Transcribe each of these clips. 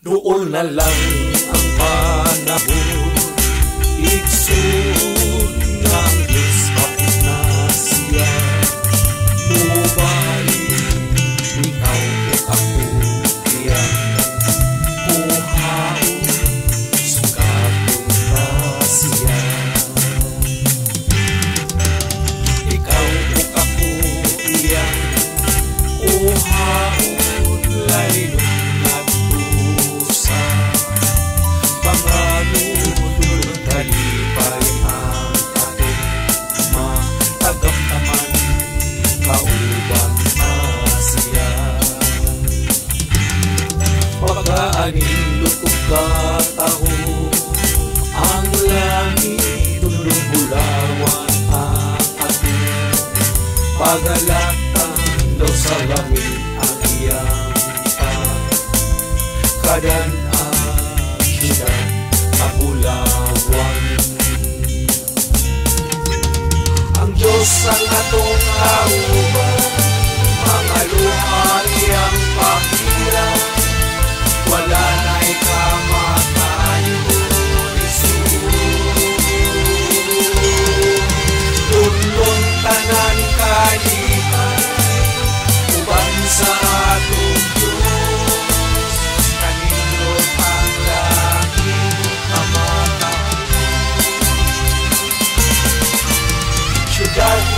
Doon na lang ang panahon Iksu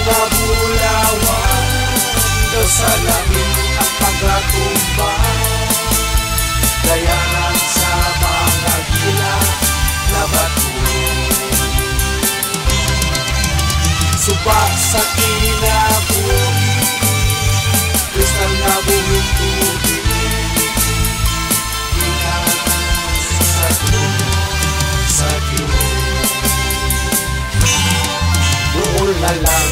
kabulawan Ikaw sa langit ang pagkakumba Dayanan sa mga na bato Suba sa kinabuhi Kristal na buhing tubig sa tuno sa Diyos Doon na lang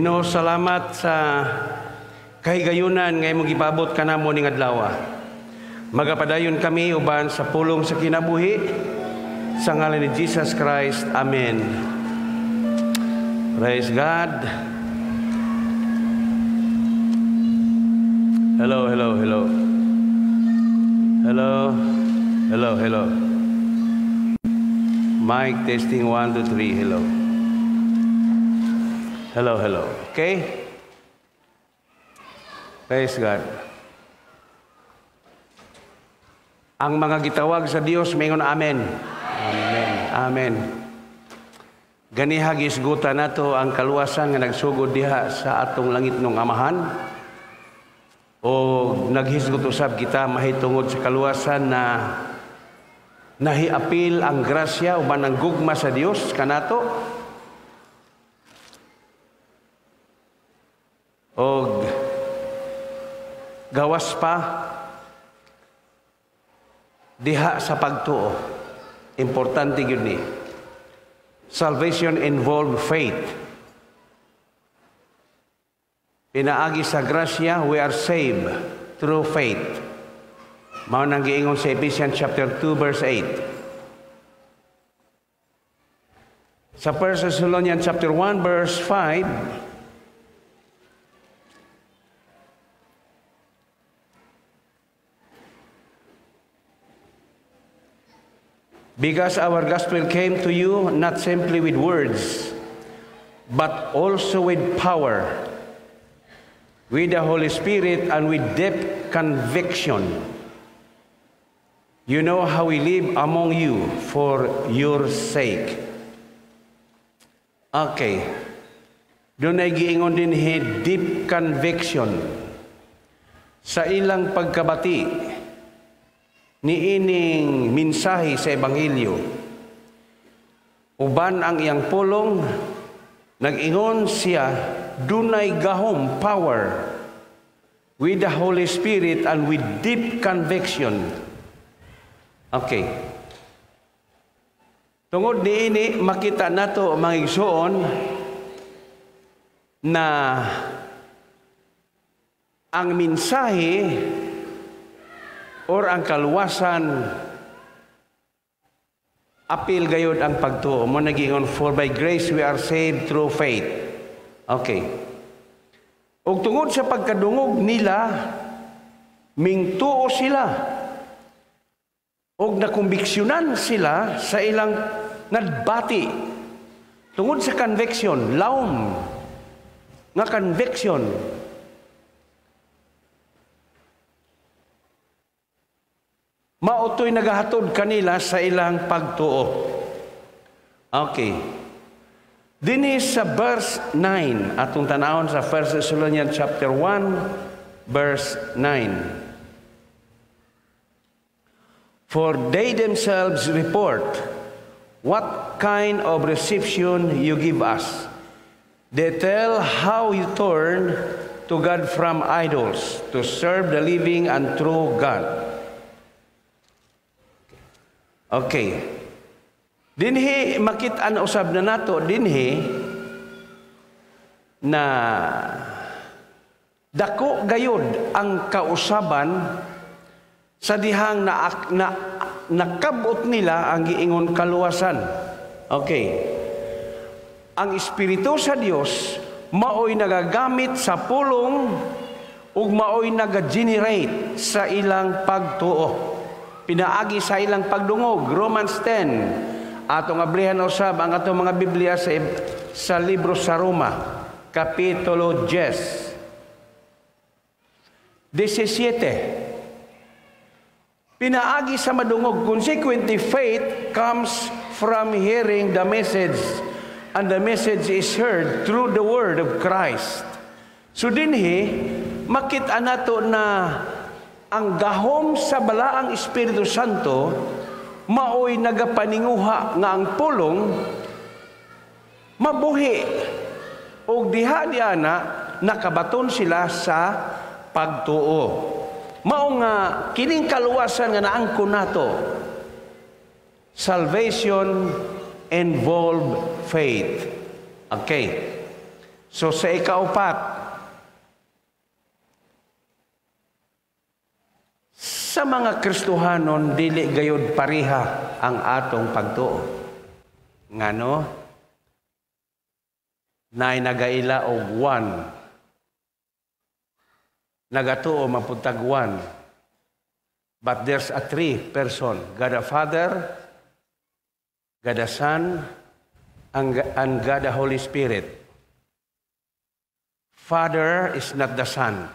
Ginoo, salamat sa kahigayunan ngay magipabot ka namo ning adlaw. Magapadayon kami uban sa pulong sa kinabuhi sa ngalan ni Jesus Christ. Amen. Praise God. Hello, hello, hello. Hello. Hello, hello. Mic testing 1 2 3. Hello. Hello, hello. Okay? Praise God. Ang mga gitawag sa Dios, mingon amen. Amen. Amen. Ganihag gisguta nato ang kaluwasan nga nagsugod diha sa atong langit nung amahan o naghisgot usab kita mahitungod sa kaluwasan na nahiapil ang grasya o manang gugma sa Dios kanato og gawas pa diha sa pagtuo. Importante yun ni. Salvation involve faith. Pinaagi sa grasya, we are saved through faith. Mao nang giingon sa Ephesians chapter 2 verse 8. Sa 1 Thessalonians chapter 1 verse 5, Because our gospel came to you not simply with words, but also with power, with the Holy Spirit, and with deep conviction. You know how we live among you for your sake. Okay. Doon ay giingon din he, deep conviction. Sa ilang pagkabati, niining minsahi sa Ebanghelyo. Uban ang iyang pulong, nagingon siya, dunay gahom power with the Holy Spirit and with deep conviction. Okay. Tungod niini, makita nato mga igsoon na ang minsahe or ang kaluwasan apil gayod ang pagtuo mo nagingon for by grace we are saved through faith. Okay. Ug tungod sa pagkadungog nila mingtuo sila og nakumbiksyonan sila sa ilang nadbati tungod sa conviction laom nga conviction Maotoy nagahatod kanila sa ilang pagtuo. Okay. Dini sa verse 9, atong tanawon sa 1 Thessalonians chapter 1, verse 9. For they themselves report what kind of reception you give us. They tell how you turn to God from idols to serve the living and true God Okay. Dinhi makita na usab na nato dinhi na dako gayod ang kausaban sa dihang na, na nakabot nila ang giingon kaluwasan. Okay. Ang espiritu sa Dios maoy nagagamit sa pulong ug maoy nagagenerate sa ilang pagtuo. Pinaagi sa ilang pagdungog, Romans 10. Atong ablihan sab ang atong mga Biblia sa, sa libro sa Roma, Kapitulo 10. 17. Pinaagi sa madungog. Consequently, faith comes from hearing the message and the message is heard through the word of Christ. So din he, makita nato na ang gahom sa balaang Espiritu Santo maoy nagapaninguha nga ang pulong mabuhi og diha niya na nakabaton sila sa pagtuo. Mao nga kining kaluwasan nga naangkon nato. Salvation involve faith. Okay. So sa ikaapat, Sa mga Kristohanon, dili gayod pareha ang atong pagtuo. Ngano? Nay nagaila og one. Nagatuo mapuntag one. But there's a three person. God the Father, God the Son, and God the Holy Spirit. Father is not the Son.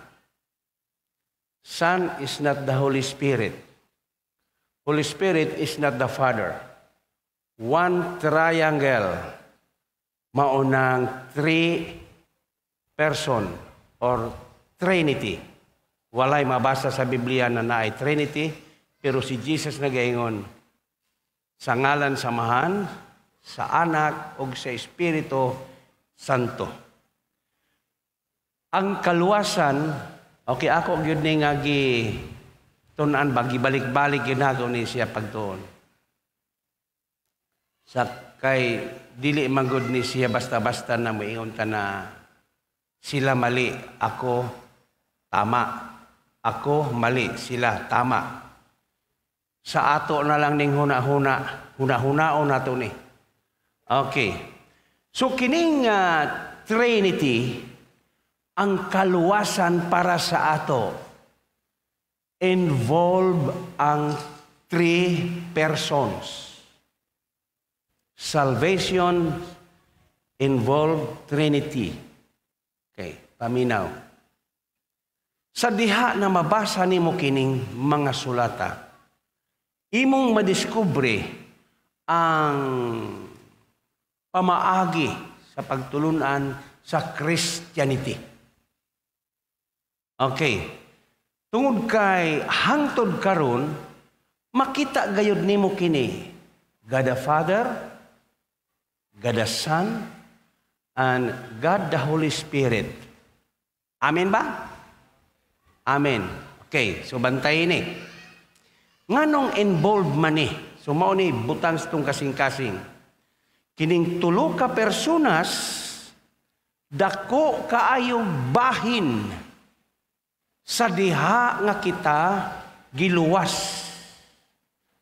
Son is not the Holy Spirit. Holy Spirit is not the Father. One triangle, maunang three person or Trinity. Walay mabasa sa Biblia na naay Trinity, pero si Jesus nagaingon sa ngalan samahan, sa anak o sa Espiritu Santo. Ang kaluwasan Okay, ako gyud ni nga gi tunan ba gibalik-balik ginago ni siya pagtuon. Sa kay dili man ni siya basta-basta na moingon ta na sila mali, ako tama. Ako mali, sila tama. Sa ato na lang ning huna-huna, huna-hunaon nato ni. Okay. So kining uh, Trinity ang kaluwasan para sa ato involve ang three persons. Salvation involve Trinity. Okay, paminaw. Sa diha na mabasa ni mo kining mga sulata, imong madiskubre ang pamaagi sa pagtulunan sa Christianity. Okay. Tungod kay hangtod karon makita gayud nimo kini God the Father, God the Son, and God the Holy Spirit. Amen ba? Amen. Okay, so bantayin ni. Nganong involved man ni? So mao ni butang tong kasing-kasing. Kining tulo ka personas dako kaayong bahin sa diha nga kita giluwas.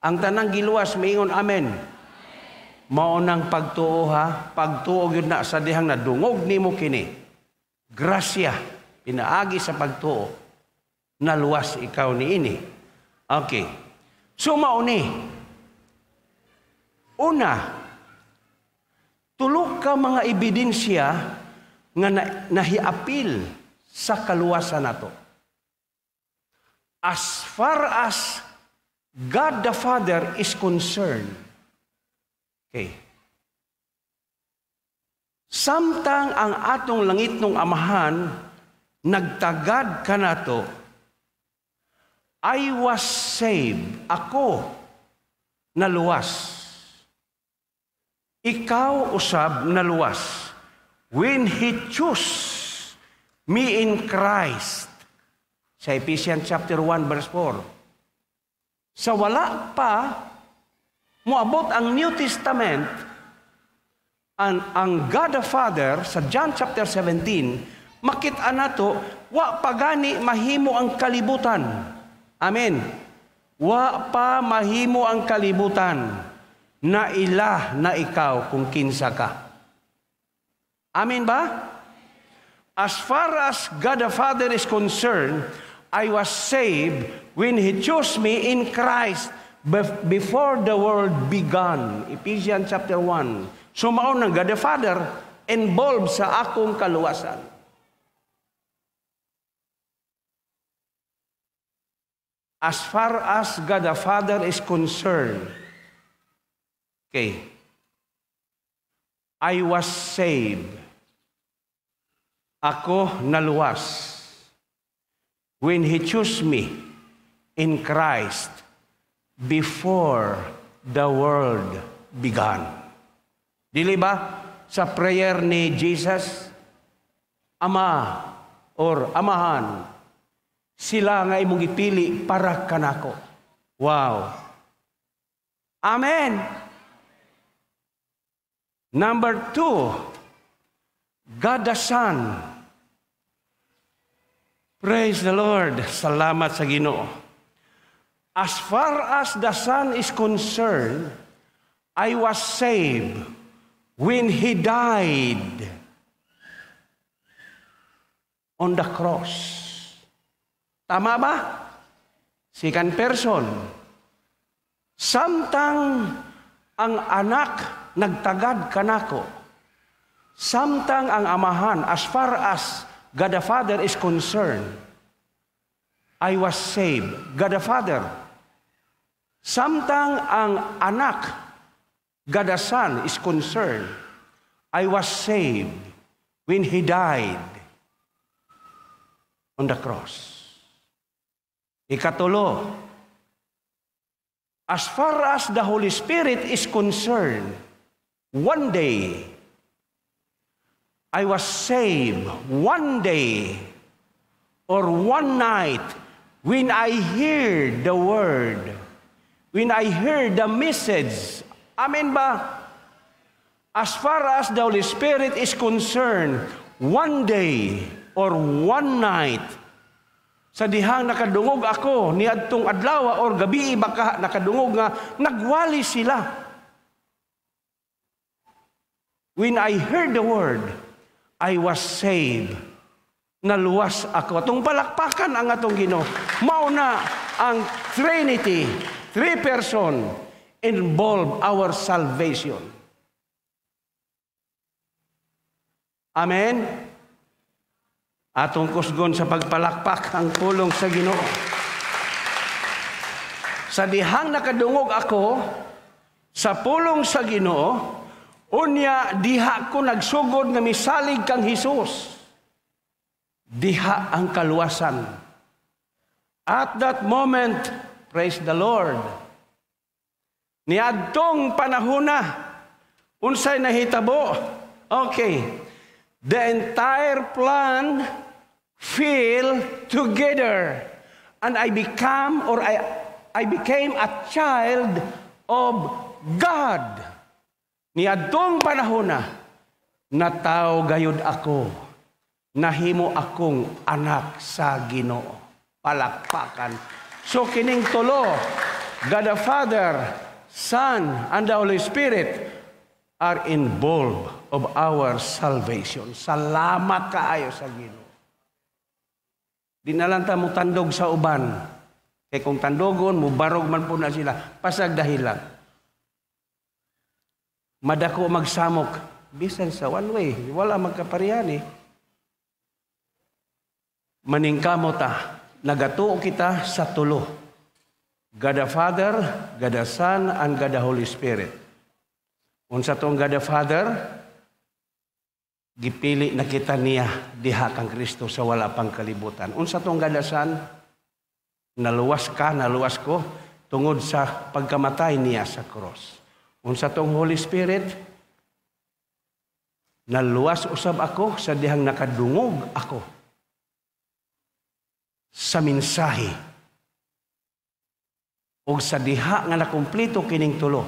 Ang tanang giluwas, miingon amen. Mao nang pagtuo ha, pagtuo yun na sa dihang nadungog nimo kini. Grasya, pinaagi sa pagtuo, naluwas ikaw niini. Okay. So mauni. Una, tulok ka mga ebidensya nga na, nahiapil sa kaluwasan nato as far as God the Father is concerned. Okay. Samtang ang atong langit nung amahan, nagtagad ka na to, I was saved. Ako, naluwas. Ikaw, usab, naluwas. When He chose me in Christ, sa Ephesians chapter 1 verse 4. Sa wala pa moabot ang New Testament ang, ang God the Father sa John chapter 17 makita nato wa pagani mahimo ang kalibutan. Amen. Wa pa mahimo ang kalibutan na ila na ikaw kung kinsa ka. Amen ba? As far as God the Father is concerned, I was saved when He chose me in Christ before the world began. Ephesians chapter 1. Sumaon ng God the Father involved sa akong kaluwasan. As far as God the Father is concerned, okay, I was saved. Ako naluwas when He chose me in Christ before the world began. Dili ba? Sa prayer ni Jesus, Ama or Amahan, sila nga imong ipili para kanako. Wow. Amen. Number two, God the Son Praise the Lord. Salamat sa Ginoo. As far as the Son is concerned, I was saved when He died on the cross. Tama ba? Second person. Samtang ang anak nagtagad kanako, samtang ang amahan as far as God the Father is concerned. I was saved. God the Father. Samtang ang anak, God the Son is concerned. I was saved when He died on the cross. Ikatulo, as far as the Holy Spirit is concerned, one day, I was saved one day or one night when I heard the word, when I heard the message. Amen ba? As far as the Holy Spirit is concerned, one day or one night, sa dihang nakadungog ako ni adtong Adlawa or gabi baka nakadungog nga nagwali sila when i heard the word I was saved. Naluwas ako. Atong palakpakan ang atong Ginoo. Mauna ang Trinity, three person involve our salvation. Amen. Atong kusgon sa pagpalakpak ang pulong sa Ginoo. Sa dihang nakadungog ako sa pulong sa Ginoo, Unya, diha ko nagsugod nga misalig kang Hesus. Diha ang kaluwasan. At that moment, praise the Lord, niadtong panahuna, unsay nahitabo. Okay. The entire plan fell together and I become or I I became a child of God. Niadtong panahon na, nataw gayud ako, nahimo akong anak sa Ginoo. Palakpakan. So kining tulo, God the Father, Son, and the Holy Spirit are involved of our salvation. Salamat kaayo sa Ginoo. Di ta mo tandog sa uban. Kay kung tandogon mo, barog man po na sila, pasag dahilan madako magsamok bisan sa one way wala magkaparehan eh maningkamo ta nagatuo kita sa tulo God the Father God the Son and God the Holy Spirit unsa tong God the Father gipili na kita niya diha kang Kristo sa wala pang kalibutan unsa tong God the Son naluwas ka naluwas ko tungod sa pagkamatay niya sa cross Unsa tong Holy Spirit, naluwas usab ako sa dihang nakadungog ako sa minsahi o sa diha nga nakumpleto kining tulo.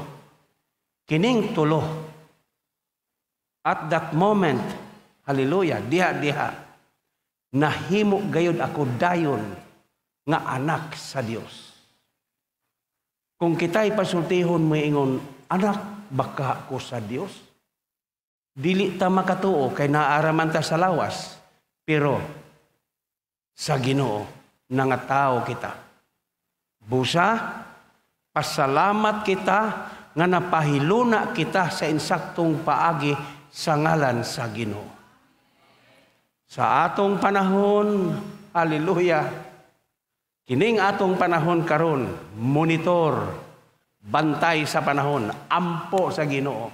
Kining tulo. At that moment, hallelujah, diha-diha, nahimo gayod ako dayon nga anak sa Dios. Kung kita'y pasultihon mo ingon, anak, baka ko sa Dios. Dili ta makatuo kay naaraman ta sa lawas, pero sa Ginoo nangatao kita. Busa, pasalamat kita nga napahiluna kita sa insaktong paagi sa ngalan sa Ginoo. Sa atong panahon, haleluya, kining atong panahon karon monitor bantay sa panahon, ampo sa ginoo,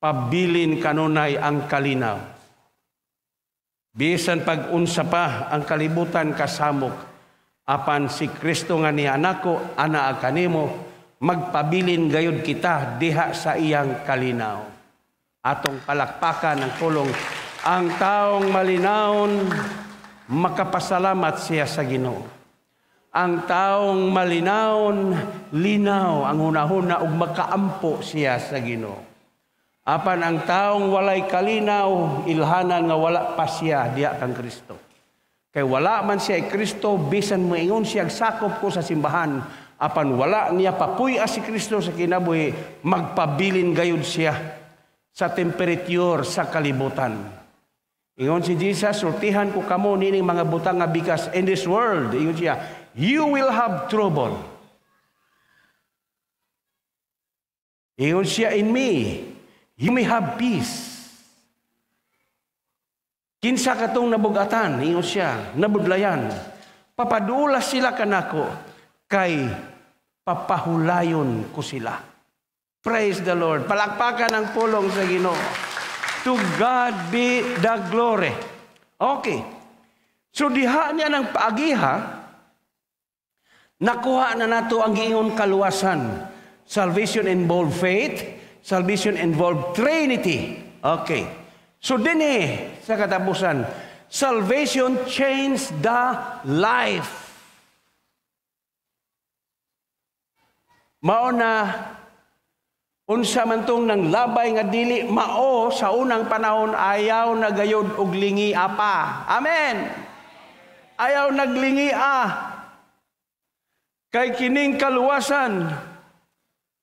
pabilin kanunay ang kalinaw. Bisan pag-unsa pa ang kalibutan kasamok, apan si Kristo nga ni anako, ana kanimo, magpabilin gayud kita diha sa iyang kalinaw. Atong palakpakan ng tulong ang taong malinaon, makapasalamat siya sa ginoo ang taong malinaon, linaw ang hunahuna ug makaampo siya sa Ginoo. Apan ang taong walay kalinaw, ilhana nga wala pa siya diha kang Kristo. Kay wala man siya Kristo bisan moingon siya sakop ko sa simbahan, apan wala niya papuy-a si Kristo sa kinabuhi, magpabilin gayud siya sa temperature sa kalibutan. Ingon si Jesus, sultihan ko kamo nining mga butang nga bikas in this world. Ingon siya, you will have trouble. Iyon siya in me. You may have peace. Kinsa katong nabugatan, iyon siya, nabudlayan. Papadulas sila kanako, kay papahulayon ko sila. Praise the Lord. Palakpakan ang pulong sa Ginoo. To God be the glory. Okay. So diha niya ng paagiha, Nakuha na nato ang giingon kaluwasan. Salvation involved faith, salvation involved trinity. Okay. So din eh, sa katapusan, salvation changed the life. Mao na unsa man tong nang labay nga dili mao sa unang panahon ayaw nagayod og lingi apa. Amen. Ayaw naglingi ah kay kining kaluwasan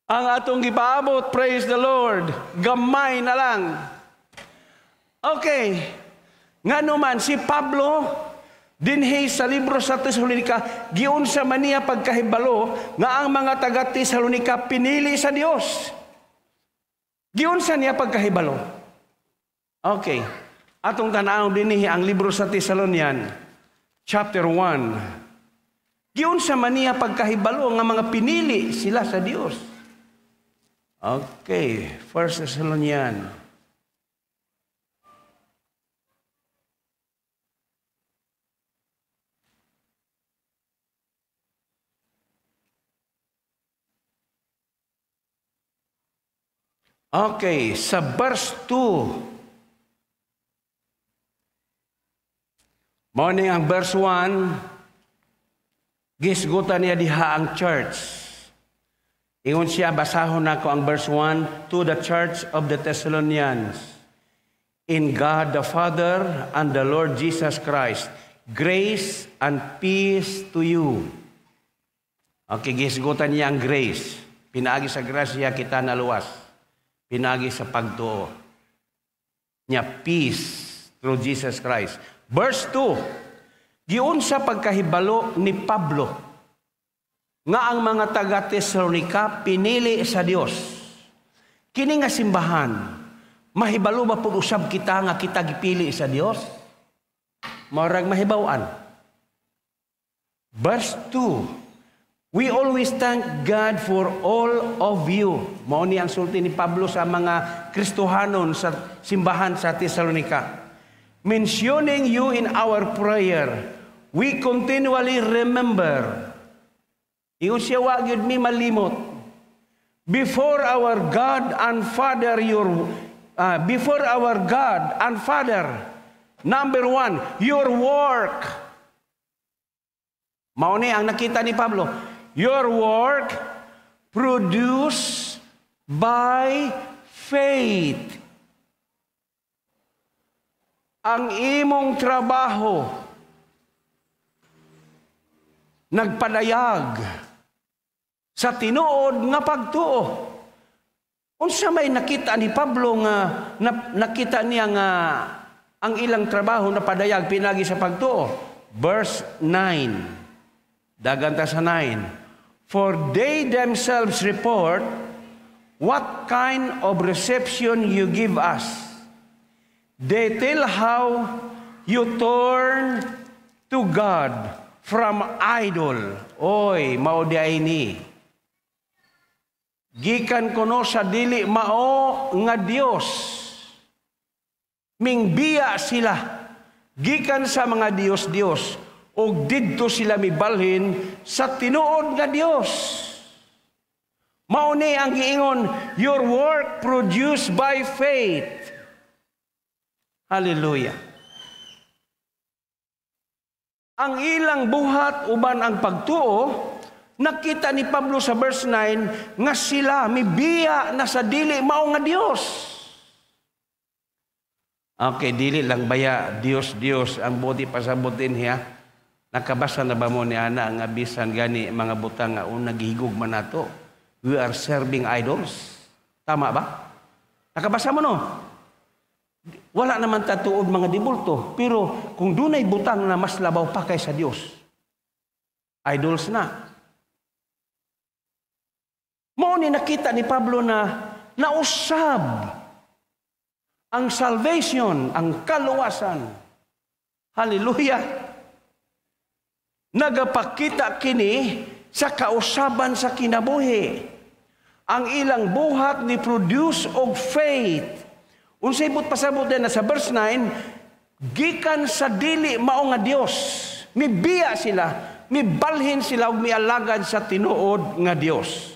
ang atong gipaabot, praise the Lord, gamay na lang. Okay, nga man si Pablo, dinhi sa libro sa Tesalonika, giunsa man niya pagkahibalo, nga ang mga taga Tesalonika pinili sa Dios. giunsa niya pagkahibalo. Okay, atong tan tanaw dinhi ang libro sa Tesalonian, chapter 1, Giyon sa maniya pagkahibalo nga mga pinili sila sa Dios. Okay, First Thessalonian. Okay, sa verse 2. Morning ang verse 1, Gisgutan niya diha ang church. Ingon siya, basahon na ko ang verse 1, To the church of the Thessalonians, in God the Father and the Lord Jesus Christ, grace and peace to you. Okay, gisgutan niya ang grace. Pinagi sa grasya kita naluwas. Pinagi sa pagtuo. Niya peace through Jesus Christ. Verse 2, Giun sa pagkahibalo ni Pablo nga ang mga taga Thessalonica pinili sa Dios. Kini nga simbahan mahibalo ba pud usab kita nga kita gipili sa Dios? Marag mahibawan. Verse 2. We always thank God for all of you. Mao ni ang sulti ni Pablo sa mga Kristohanon sa simbahan sa Thessalonica. Mentioning you in our prayer We continually remember. Ingon siya wa gyud mi malimot. Before our God and Father your uh, before our God and Father number one, your work. Mao ni ang nakita ni Pablo. Your work produce by faith. Ang imong trabaho nagpalayag sa tinuod nga pagtuo. Unsa may nakita ni Pablo nga na, nakita niya nga ang ilang trabaho na padayag pinagi sa pagtuo. Verse 9. Daganta sa 9. For they themselves report what kind of reception you give us. They tell how you turn to God from idol. Oy, mao di ni. Gikan kono sa dili mao nga Dios. Mingbiya sila gikan sa mga Dios-Dios og didto sila mibalhin sa tinuod nga Dios. Mao ni ang giingon, your work produced by faith. Hallelujah ang ilang buhat uban ang pagtuo, nakita ni Pablo sa verse 9 nga sila mibiya na sa dili mao nga Dios. Okay, dili lang baya Dios Dios ang body pasabot din niya. Nakabasa na ba mo ni ana ang bisan gani mga butang nga una oh, gihigog man nato. We are serving idols. Tama ba? Nakabasa mo no? Wala naman tatuod mga dibulto. Pero kung dunay butang na mas labaw pa kay sa Dios, idols na. Mao ni nakita ni Pablo na nausab ang salvation, ang kaluwasan. Hallelujah. Nagapakita kini sa kausaban sa kinabuhi. Ang ilang buhat ni produce og faith Unsay but pasabot na sa verse 9, gikan sa dili mao nga Dios. Mibiya sila, mibalhin sila ug mialagad sa tinuod nga Dios.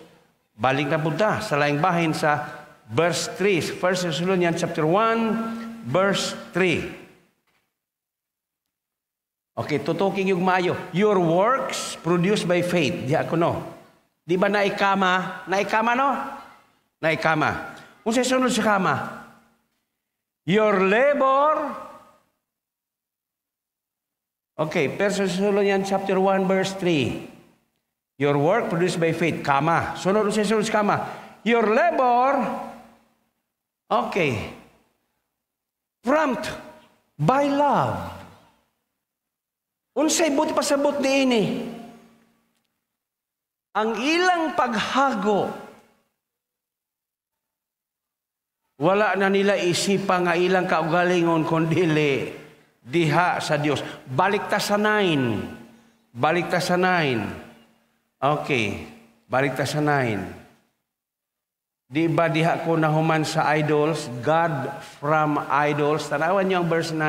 Balik na punta sa laing bahin sa verse 3, 1 Thessalonians chapter 1 verse 3. Okay, tutukin yung maayo. Your works produced by faith. Di ako no. Di ba naikama? Naikama no? Naikama. Kung sa sunod sa kama, your labor. Okay, 1 Thessalonians chapter 1 verse 3. Your work produced by faith, kama. Sunod sa sunod, kama. Your labor, okay, prompt by love. Unsay buti pasabot ni ini. Eh. Ang ilang paghago Wala na nila isipa nga ilang kaugalingon kundili diha sa Dios. Balik ta sa nine. Balik ta sa nine. Okay. Balik ta sa nine. Di ba diha ko nahuman sa idols? God from idols. Tanawan niyo ang verse 9.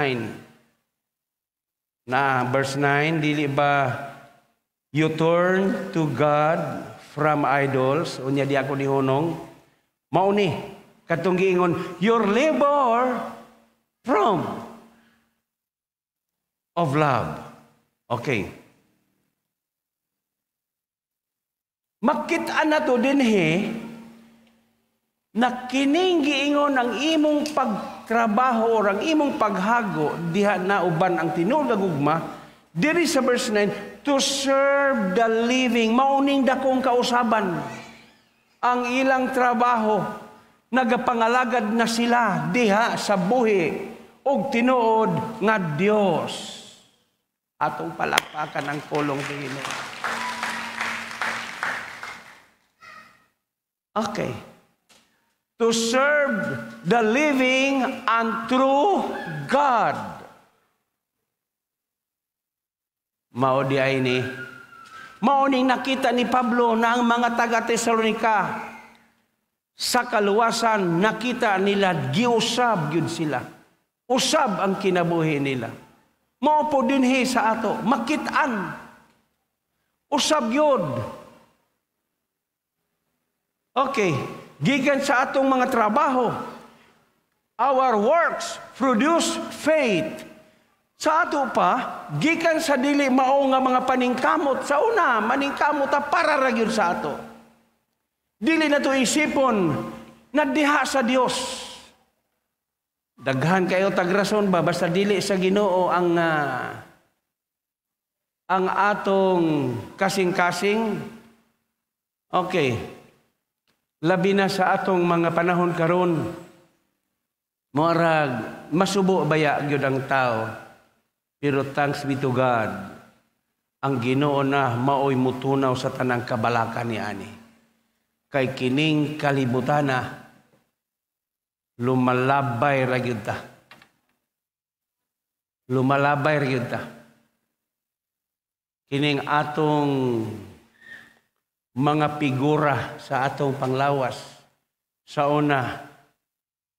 Na verse 9, dili ba you turn to God from idols? Unya di ako ni Hunong. Mauni Katong giingon, your labor from of love. Okay. Makita na to dinhi na giingon ang imong pagtrabaho o ang imong paghago diha na uban ang tinuod ugma diri sa verse 9 to serve the living mauning dakong kausaban ang ilang trabaho nagapangalagad na sila diha sa buhi og tinuod nga Dios. Atong palapakan ang kulong Ginoo. Okay. To serve the living and true God. Mao di ini Mao ning nakita ni Pablo na ang mga taga Tesalonika sa kaluwasan nakita nila giusab gyud sila. Usab ang kinabuhi nila. Mao po dinhi sa ato, makitaan. Usab gyud. Okay, gikan sa atong mga trabaho, our works produce faith. Sa ato pa, gikan sa dili mao nga mga paningkamot sa una, maningkamot ta para ra gyud sa ato. Dili na to isipon na diha sa Dios. Daghan kayo tagrason ba basta dili sa Ginoo ang uh, ang atong kasing-kasing. Okay. Labi na sa atong mga panahon karon. Morag, masubo baya gyud ang tao. Pero thanks be to God. Ang Ginoo na maoy mutunaw sa tanang kabalaka ni ani kay kining kalibutana lumalabay ra gyud ta lumalabay ra gyud ta kining atong mga figura sa atong panglawas sa una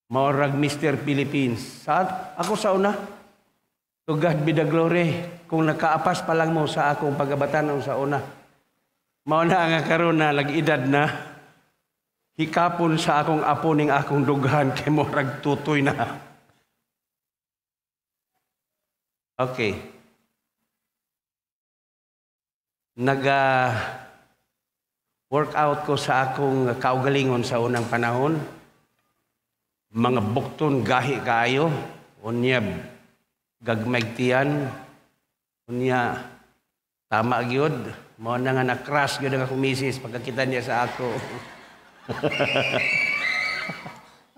maorag Mr. Philippines sa ako sa una to God be the glory kung nakaapas pa lang mo sa akong pagabatan sa una mao na nga karon na lag-edad na hikapon sa akong apo ning akong dughan kay mo tutoy na. Okay. Naga ah, workout ko sa akong kaugalingon sa unang panahon. Mga bukton gahi kayo, unya gagmagtian, unya tama gyud, mao na nga na-crash gyud ang akong misis pagkakita niya sa ako.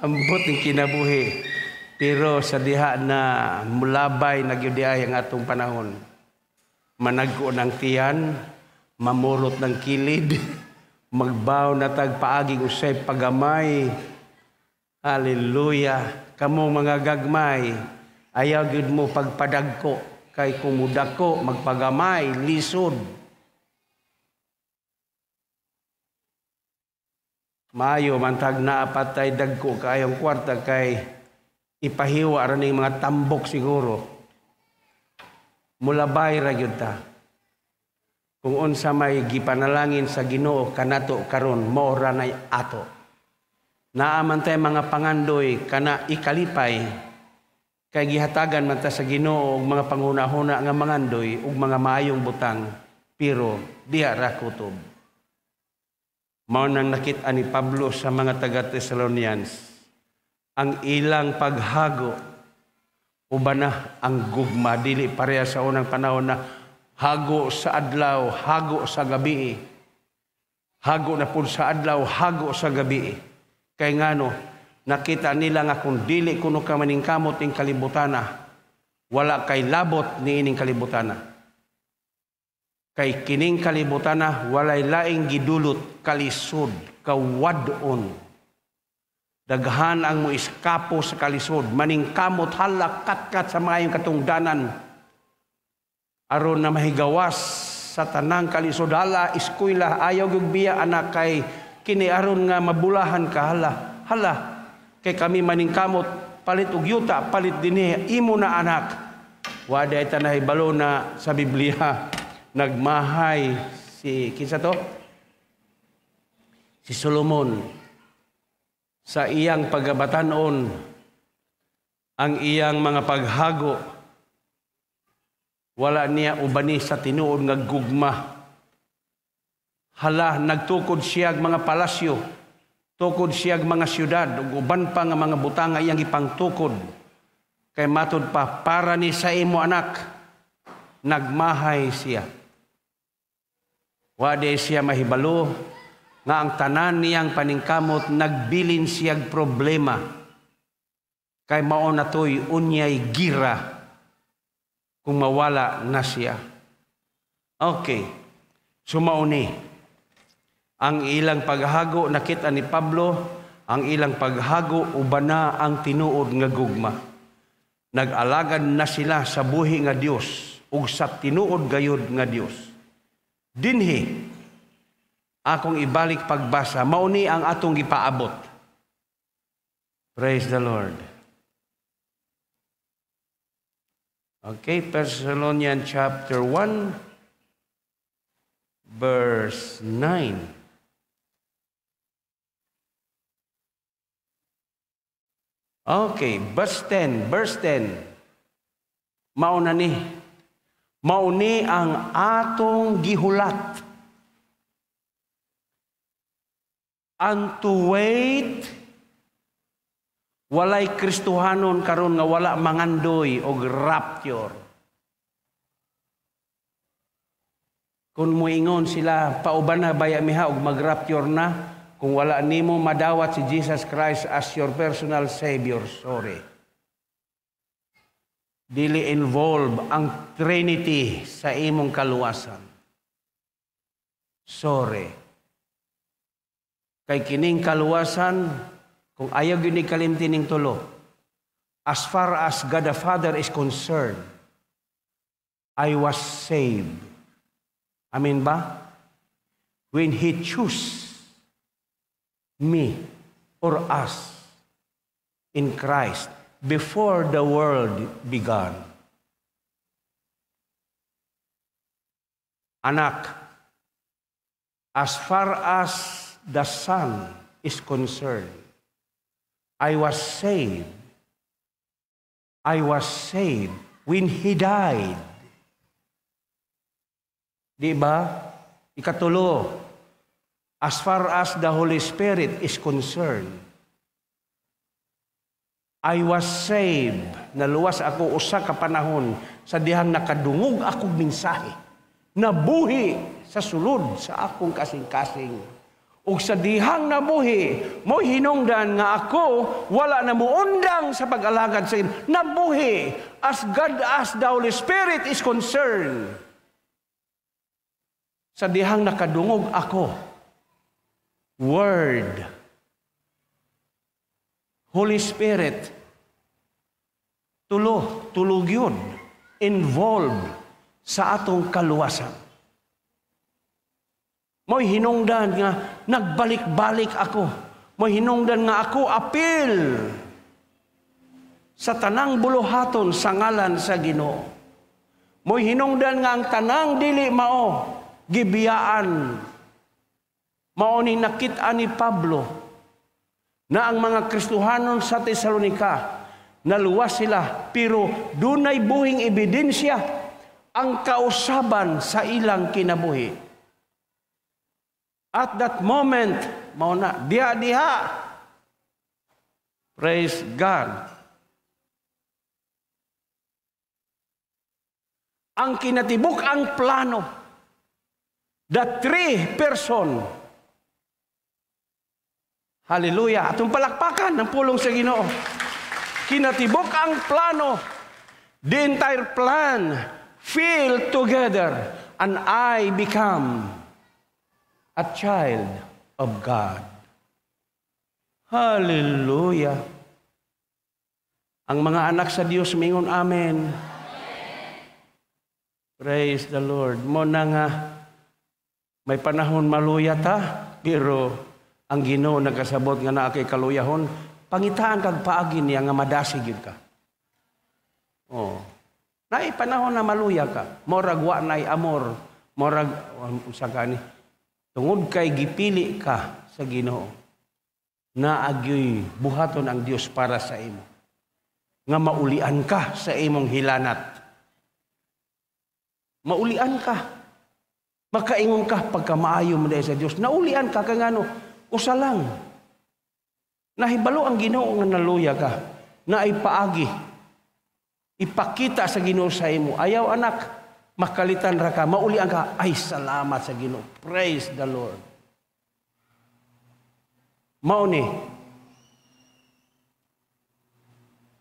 Ambot ng kinabuhi. Pero sa diha na mulabay nagyudiay ang atong panahon, managko ng tiyan, mamulot ng kilid, magbaw na tagpaaging usay pagamay. Hallelujah. Kamo mga gagmay, ayaw gud mo pagpadagko kay kumudako magpagamay lisod Mayo mantag na apat tay dagko kayong kwarta kay ipahiwa ra ning mga tambok siguro. Mulabay ra gyud ta. Kung unsa may gipanalangin sa Ginoo kanato karon mao ra nay ato. Naaman tay mga pangandoy kana ikalipay kay gihatagan man ta sa Ginoo og mga panguna-huna nga mangandoy og mga maayong butang pero diha ra kutob. Mao nang nakita ni Pablo sa mga taga Thessalonians ang ilang paghago uban ang gugma dili pareha sa unang panahon na hago sa adlaw, hago sa gabi. Hago na pud sa adlaw, hago sa gabi. Kay ngano nakita nila nga kung dili kuno ka maningkamot ing kalibutana, wala kay labot ni ining kalibutana. Kay kining kalibutan na walay laing gidulot, kalisod, kawadon. Daghan ang mo iskapo sa kalisod, maningkamot, halak, katkat sa mga iyong katungdanan. Aron na mahigawas sa tanang kalisod, hala, iskuila, ayaw gugbiya, anak, kay kini aron nga mabulahan ka, hala, hala, kay kami maning kamot palit og yuta, palit dinhi, eh, imo na anak. Wa day tanay balo na sa Biblia nagmahay si, kinsa to? Si Solomon. Sa iyang pagabatanon, ang iyang mga paghago, wala niya ubani sa tinuod nga gugma. Hala, nagtukod siya ang mga palasyo, tukod siya ang mga syudad, ug uban pa nga mga butang iyang ipangtukod. Kay matud pa, para ni sa imo anak, nagmahay siya Wade siya mahibalo, nga ang tanan niyang paningkamot nagbilin siyag problema. Kay mao na to'y unyay gira kung mawala na siya. Okay, sumauni. Ang ilang paghago nakita ni Pablo, ang ilang paghago ubana ang tinuod nga gugma. Nag-alagad na sila sa buhi nga Dios ug sa tinuod gayud nga Dios. Dinhi, akong ibalik pagbasa, mauni ang atong gipaabot. Praise the Lord. Okay, Thessalonians chapter 1, verse 9. Okay, verse 10, verse 10. Mauna ni mauni ang atong gihulat and to wait walay kristuhanon karon nga wala mangandoy og rapture kung muingon sila pauban na baya miha mag-rapture na kung wala nimo madawat si Jesus Christ as your personal savior sorry dili involve ang Trinity sa imong kaluwasan. Sorry. Kay kining kaluwasan, kung ayaw yun kalimti ning tulo, as far as God the Father is concerned, I was saved. Amin ba? When He chose me or us in Christ, before the world began. Anak, as far as the Son is concerned, I was saved. I was saved when He died. Di ba? Ikatulo, as far as the Holy Spirit is concerned, I was saved. Naluwas ako usa ka panahon sa dihang nakadungog akong minsahe. Nabuhi sa sulod sa akong kasing-kasing. Ug sa dihang nabuhi, mo hinungdan nga ako wala na undang sa pag-alagad sa inyo. Nabuhi as God as the Holy Spirit is concerned. Sa dihang nakadungog ako, word Holy Spirit Tulo, tulog yun. Involved sa atong kaluwasan. Mo'y hinungdan nga, nagbalik-balik ako. Mo'y hinungdan nga ako, apil sa tanang buluhaton sa ngalan sa Ginoo. Mo'y hinungdan nga ang tanang dili mao, gibiyaan. Mao ni nakita ni Pablo na ang mga Kristuhanon sa Tesalonika Naluwas sila, pero dunay buhing ebidensya ang kausaban sa ilang kinabuhi. At that moment, mauna, na, diha-diha. Praise God. Ang kinatibok ang plano. that three person. Hallelujah. Atong palakpakan ng pulong sa Ginoo. Kinatibok ang plano. The entire plan filled together and I become a child of God. Hallelujah. Ang mga anak sa Diyos, mingon amen. Praise the Lord. Mo na nga, may panahon maluya ta, pero ang ginoo nagkasabot nga na akay kaluyahon, pangitaan kag paagi niya nga madasi gyud ka. Oh. Nay panahon na maluya ka. Morag wa nay amor, morag usa um, ka Tungod kay gipili ka sa Ginoo na agyoy buhaton ang Dios para sa imo. Nga maulian ka sa imong hilanat. Maulian ka. Makaingon ka pagka maayo mo sa Dios. Naulian ka kang ano, usa lang. Nahibalo ang Ginoo nga naluya ka, na ay paagi. Ipakita sa Ginoo sa imo, ayaw anak, makalitan ra ka, mauli ang ka, ay salamat sa Ginoo. Praise the Lord. Mao ni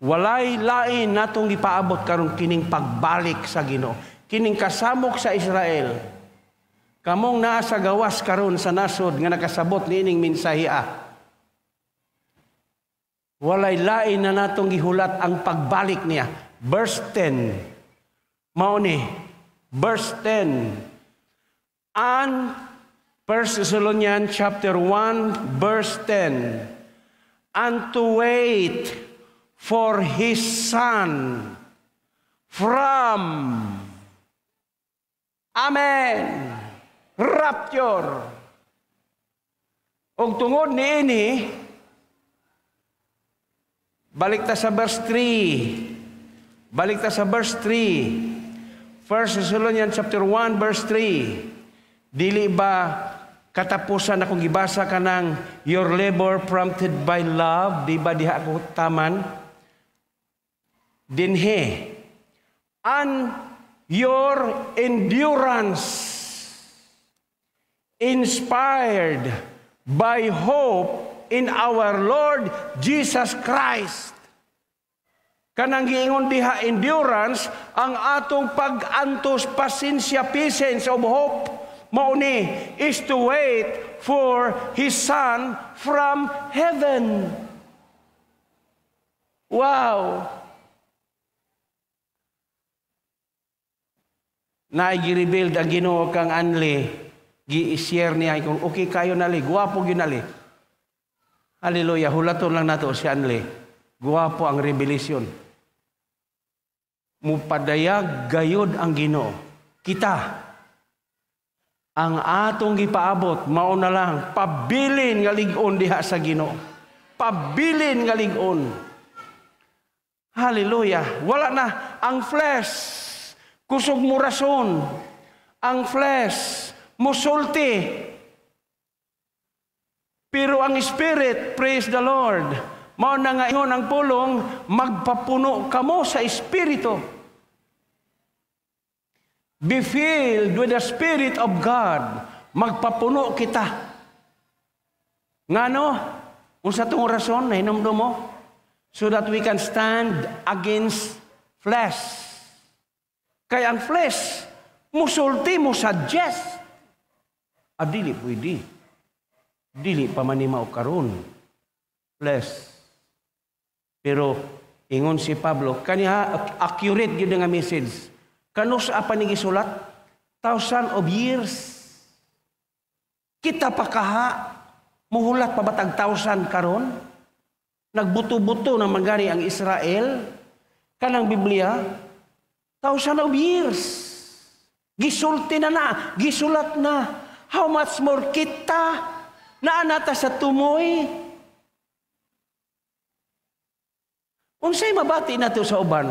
Walay lain natong gipaabot karon kining pagbalik sa Ginoo, kining kasamok sa Israel. Kamong naa sa gawas karon sa nasod nga nakasabot niining mensahea. Ah. Walay lain na natong gihulat ang pagbalik niya. Verse 10. Mauni. Verse 10. And 1 Thessalonians chapter 1 verse 10. And to wait for his son from Amen. Rapture. Og tungod ni ini, Balik ta sa verse 3. Balik ta sa verse 3. First Thessalonians chapter 1 verse 3. Dili ba katapusan akong gibasa ka ng your labor prompted by love, di ba diha ako taman? Dinhe. And your endurance inspired by hope in our Lord Jesus Christ. Kanang giingon diha endurance ang atong pagantos pasinsya patience of hope mao ni is to wait for his son from heaven. Wow. Nai-rebuild ang Ginoo kang anli, gi-share niya kung okay kayo nali, guwapo gyud nali. Hallelujah. Hulaton lang nato si Anli. Guwapo ang revelation. Mupadaya gayod ang Ginoo. Kita ang atong gipaabot mao na lang pabilin nga lig diha sa Ginoo. Pabilin nga lig Hallelujah. Wala na ang flesh kusog mo rason. Ang flesh musulti pero ang Spirit, praise the Lord, mao na nga ingon ang pulong, magpapuno kamo sa Espiritu. Be filled with the Spirit of God. Magpapuno kita. Nga no? sa tong rason na hinumdum mo? So that we can stand against flesh. Kaya ang flesh, musulti, jest. Ah, dili pwede dili pa man mao karon. Bless. Pero ingon si Pablo, kaniha accurate gyud nga message. Kanus apa ni gisulat? Thousand of years. Kita pa kaha muhulat pa batag thousand karon. Nagbuto-buto na magani ang Israel kanang Biblia thousand of years. Gisulti na na, gisulat na. How much more kita naanata sa tumoy. Unsay mabati na sa uban?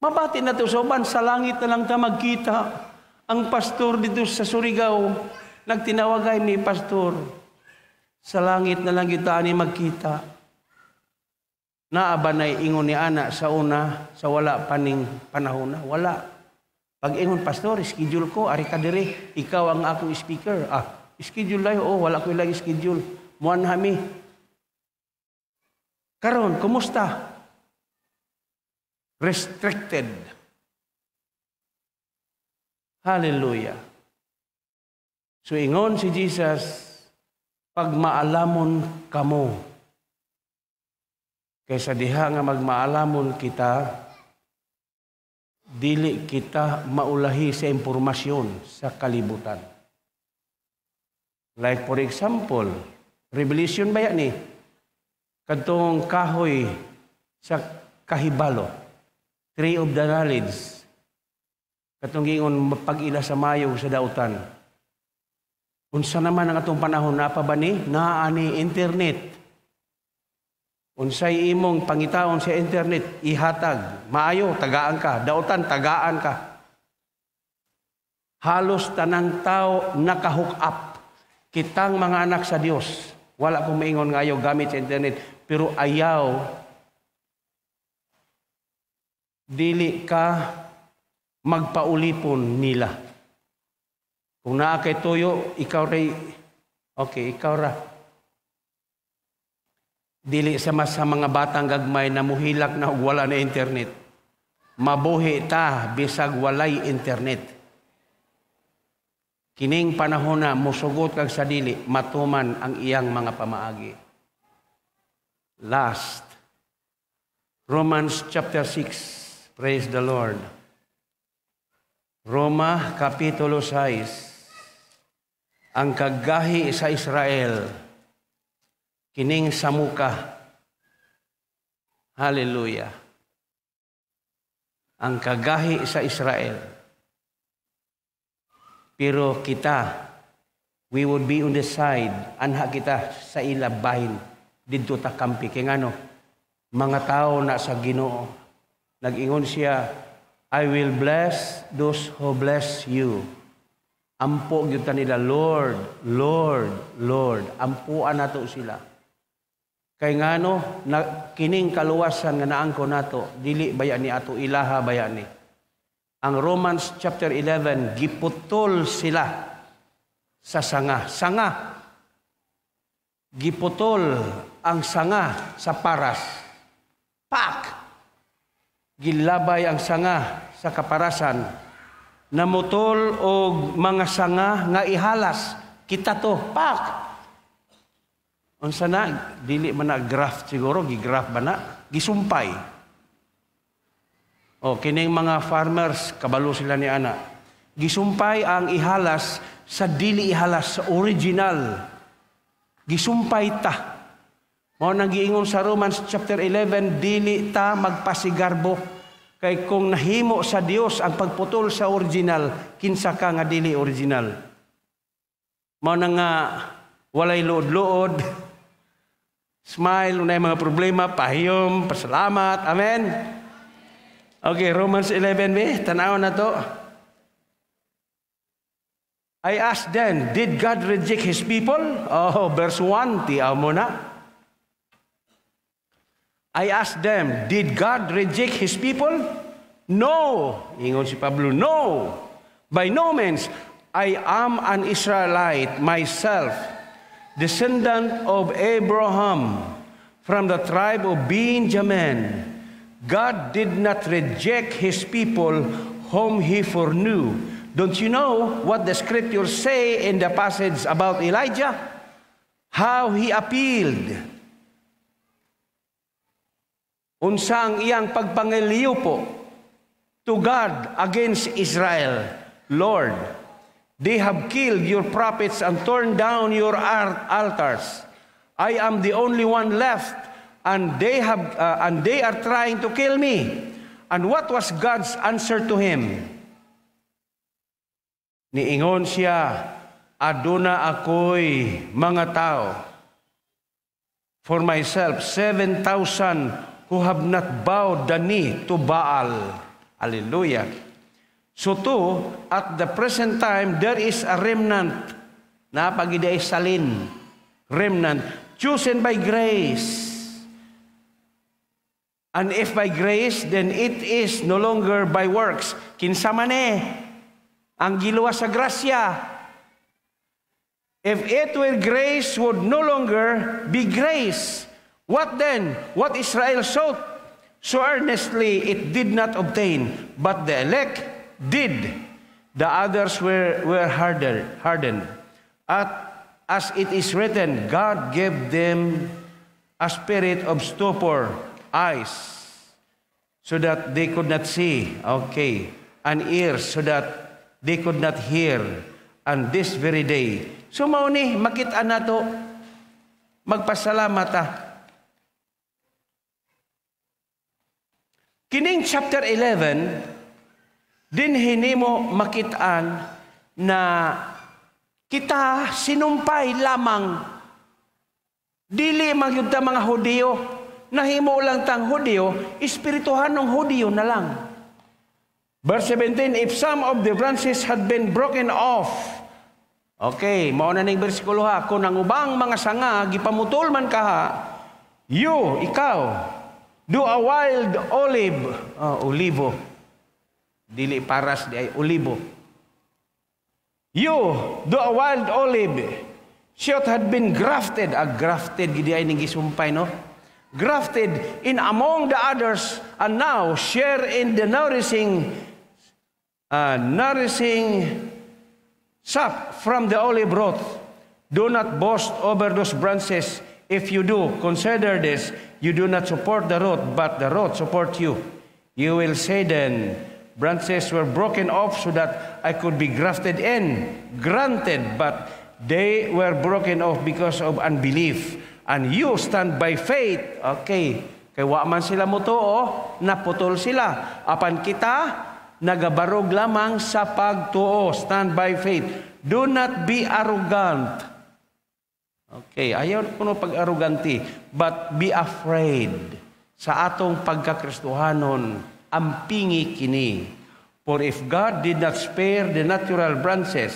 Mabati na sa uban, sa langit na lang ta magkita. Ang pastor dito sa Surigao, nagtinawagay mi pastor. Sa langit na lang kita ani magkita. Naaban ay ingon ni ana sa una, sa wala paning panahon na. Wala. Pag ingon pastor, schedule ko, ari ka dire, ikaw ang ako speaker. Ah, Schedule layo. Oh, wala ko lang schedule. Muan hami. Karon, kumusta? Restricted. Hallelujah. So ingon si Jesus, pag maalamon kamo, kaysa diha nga magmaalamon kita, dili kita maulahi sa impormasyon sa kalibutan. Like for example, revelation ba yan eh? Katong kahoy sa kahibalo. Tree of the knowledge. Katong gingon mapag-ila sa mayog sa dautan. Unsa naman ang atong panahon na pa ba ni? Naa ni internet. Unsay imong pangitaon sa internet, ihatag. Maayo, tagaan ka. Dautan, tagaan ka. Halos tanang tao nakahook up kitang mga anak sa Dios. Wala kong maingon ngayo gamit sa internet, pero ayaw dili ka magpaulipon nila. Kung naa kay tuyo, ikaw ray okay, ikaw ra. Dili sama sa mga batang gagmay na muhilak na wala na internet. Mabuhi ta bisag walay internet. Kining panahon na musugot kag sa dili, matuman ang iyang mga pamaagi. Last, Romans chapter 6, praise the Lord. Roma kapitulo 6, ang kagahi sa Israel, kining samuka. Hallelujah. Ang kagahi sa Israel pero kita, we would be on the side, anha kita sa ilabahin, dito ta kampi. Kaya ano, mga tao na sa ginoo, nagingon siya, I will bless those who bless you. Ampo gyud nila, Lord, Lord, Lord. Ampuan nato sila. Kay ngano na, kining kaluwasan nga naangko nato, dili baya ni ato ilaha baya ni ang Romans chapter 11, giputol sila sa sanga. Sanga. Giputol ang sanga sa paras. Pak! Gilabay ang sanga sa kaparasan. Namutol o mga sanga nga ihalas. Kita to. Pak! Unsa na, dili man na graft siguro, gigraft ba na? Gisumpay o oh, kining mga farmers kabalo sila ni ana. Gisumpay ang ihalas sa dili ihalas sa original. Gisumpay ta. Mao nang giingon sa Romans chapter 11 dili ta magpasigarbo kay kung nahimo sa Dios ang pagputol sa original kinsa ka nga dili original. Mao nang nga walay luod-luod. Smile unay mga problema, pahiyom, pasalamat. Amen. Okay, Romans 11b, tanaw na to. I asked then, did God reject His people? Oh, verse 1, tiaw mo na. I asked them, did God reject His people? No. Ingon si Pablo, no. By no means, I am an Israelite myself, descendant of Abraham, from the tribe of Benjamin. God did not reject his people whom he foreknew. Don't you know what the scriptures say in the passage about Elijah? How he appealed. Unsang iyang pagpangiliyo po to God against Israel. Lord, they have killed your prophets and torn down your altars. I am the only one left and they have uh, and they are trying to kill me. And what was God's answer to him? Niingon siya, aduna ako'y mga tao for myself 7,000 who have not bowed the knee to Baal. Hallelujah. So too, at the present time, there is a remnant na pagiday salin. Remnant chosen by grace And if by grace, then it is no longer by works. Kinsa man eh, ang giluwa sa grasya. If it were grace, would no longer be grace. What then? What Israel sought? So earnestly it did not obtain, but the elect did. The others were, were harder, hardened. At as it is written, God gave them a spirit of stupor eyes so that they could not see, okay, and ears so that they could not hear, and this very day. So mauni, ni makita na to, magpasalamat ah. Kining chapter 11, din hinimo makitaan na kita sinumpay lamang dili magyud mga Hudiyo nahimo lang tang Hudyo, espirituhan ng Hudyo na lang. Verse 17, If some of the branches had been broken off, Okay, mao na ning bersikulo ha. Kung ang ubang mga sanga, gipamutol man ka ha, you, ikaw, do a wild olive, oh, olivo, dili paras di ay olibo. You, do a wild olive, shoot had been grafted, a ah, grafted, gidi ay ning gisumpay, no? grafted in among the others, and now share in the nourishing, uh, nourishing sap from the olive root. Do not boast over those branches. If you do, consider this. You do not support the root, but the root support you. You will say then, branches were broken off so that I could be grafted in. Granted, but they were broken off because of unbelief and you stand by faith. Okay. Kay wa man sila mo to, oh, naputol sila. Apan kita, nagabarog lamang sa pagtuo. Stand by faith. Do not be arrogant. Okay, ayaw puno pag-arroganti. But be afraid sa atong pagkakristuhanon. Ang pingi kini. For if God did not spare the natural branches,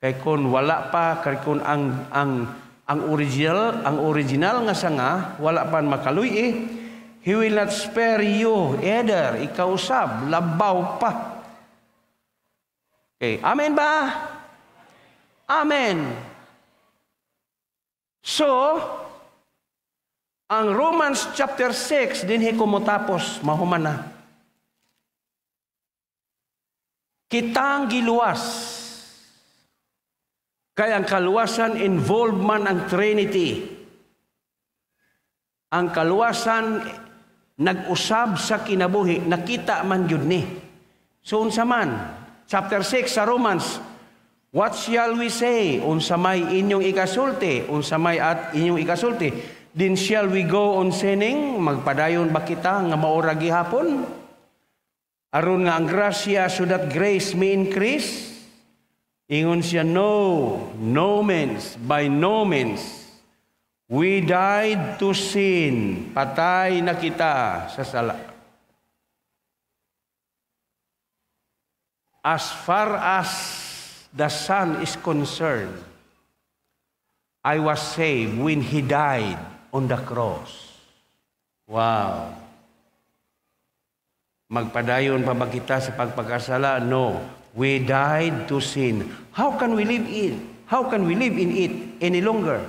kay kun wala pa, kay kun ang, ang ang original ang original nga sanga wala pan makaluy eh. He will not spare you either. Ikaw sab, labaw pa. Okay. Amen ba? Amen. So, ang Romans chapter 6, din he kumutapos, mahuman na. Kitang giluwas kaya ang kaluwasan, involved man ang Trinity. Ang kaluwasan, nag-usab sa kinabuhi, nakita man yun ni. So unsa man, chapter 6 sa Romans, What shall we say? Unsa may inyong ikasulti, unsa may at inyong ikasulti. Din shall we go on sinning? Magpadayon ba kita nga maura gihapon? Aron nga ang grasya so that grace may increase? Ingon siya, no, no means, by no means. We died to sin. Patay na kita sa sala. As far as the Son is concerned, I was saved when He died on the cross. Wow. Magpadayon pa ba kita sa pagpagkasala? No. We died to sin. How can we live in? How can we live in it any longer?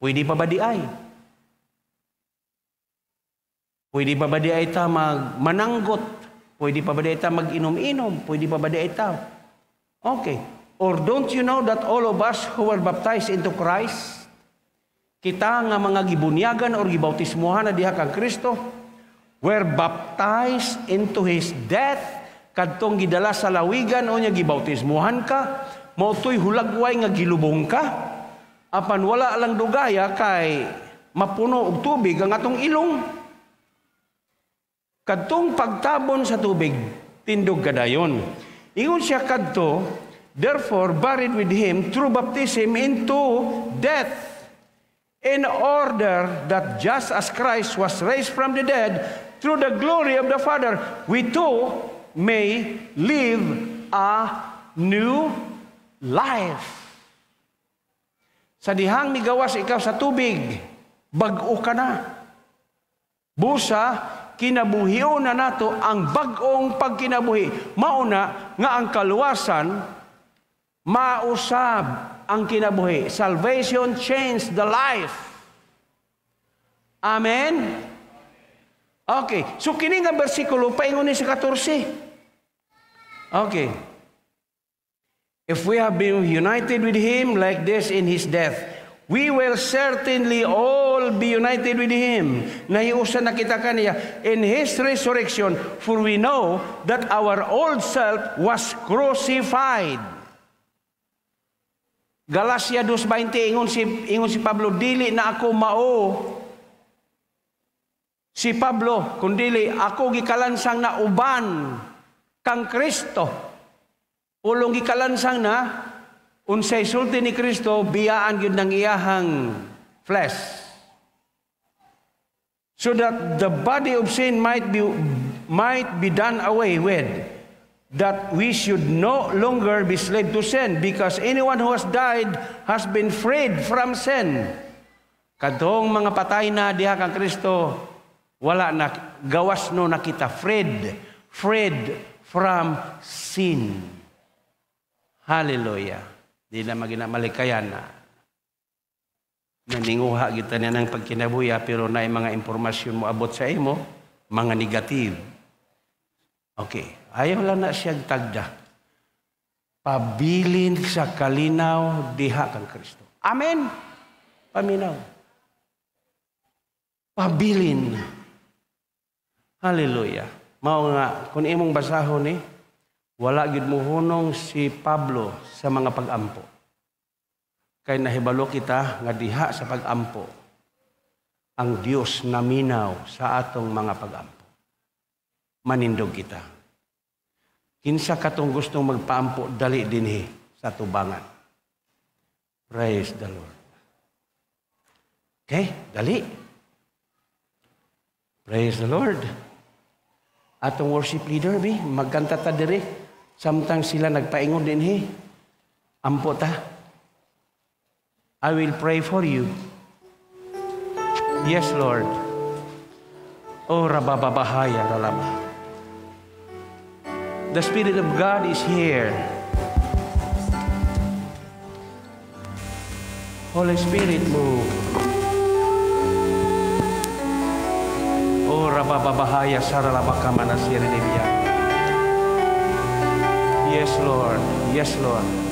Pwede pa ba di ay? Pwede pa ba di ay ta mananggot? Pwede pa ba di ay ta mag-inom-inom? Pwede pa ba di ay ta? Okay. Or don't you know that all of us who were baptized into Christ, kita nga mga gibunyagan or gibautismuhan na diha kang Kristo, were baptized into His death kadtong gidala sa lawigan o nya gibautismuhan ka motoy hulagway nga gilubong ka apan wala lang dugaya kay mapuno og tubig ang atong ilong kadtong pagtabon sa tubig tindog kadayon ingon siya kadto therefore buried with him through baptism into death in order that just as Christ was raised from the dead through the glory of the Father, we too may live a new life. Sa dihang migawas ikaw sa tubig, bag-o ka na. Busa, kinabuhiyo na nato ang bag-ong pagkinabuhi. Mauna nga ang kaluwasan, mausab ang kinabuhi. Salvation changed the life. Amen? Okay. So, kini nga bersikulo, paingon sa 14. Okay. If we have been united with Him like this in His death, we will certainly all be united with Him. Nahiusan na kita kaniya in His resurrection, for we know that our old self was crucified. Galatia 2.20, ingon si, ingon si Pablo, dili na ako mao, si Pablo, kundili ako gikalansang na uban kang Kristo. Ulong gikalansang na unsay sulti ni Kristo biyaan gyud nang iyahang flesh. So that the body of sin might be might be done away with that we should no longer be slave to sin because anyone who has died has been freed from sin. Kadtong mga patay na diha kang Kristo wala na, gawas no nakita. Fred, Fred from sin. Hallelujah. Di na maginamalikaya na. Naninguha kita na ng pagkinabuya pero na mga impormasyon mo abot sa imo, mga negative. Okay. Ayaw lang na siyang tagda. Pabilin sa kalinaw diha kang Kristo. Amen. Paminaw. Pabilin. Pabilin Hallelujah. Mao nga, kun imong basahon ni, eh, wala gid mo hunong si Pablo sa mga pag-ampo. Kay nahibalo kita nga diha sa pag-ampo ang Dios naminaw sa atong mga pag-ampo. Manindog kita. Kinsa katong gustong magpaampo dali dinhi sa tubangan. Praise the Lord. Okay, dali. Praise the Lord. atong worship leader bi magkanta ta diri samtang sila nagpaingon din he ampo ta I will pray for you Yes Lord Oh rabababahaya dalam The Spirit of God is here Holy Spirit move Oh, rababa bahaya bakamana sirene Yes, Lord. Yes, Lord.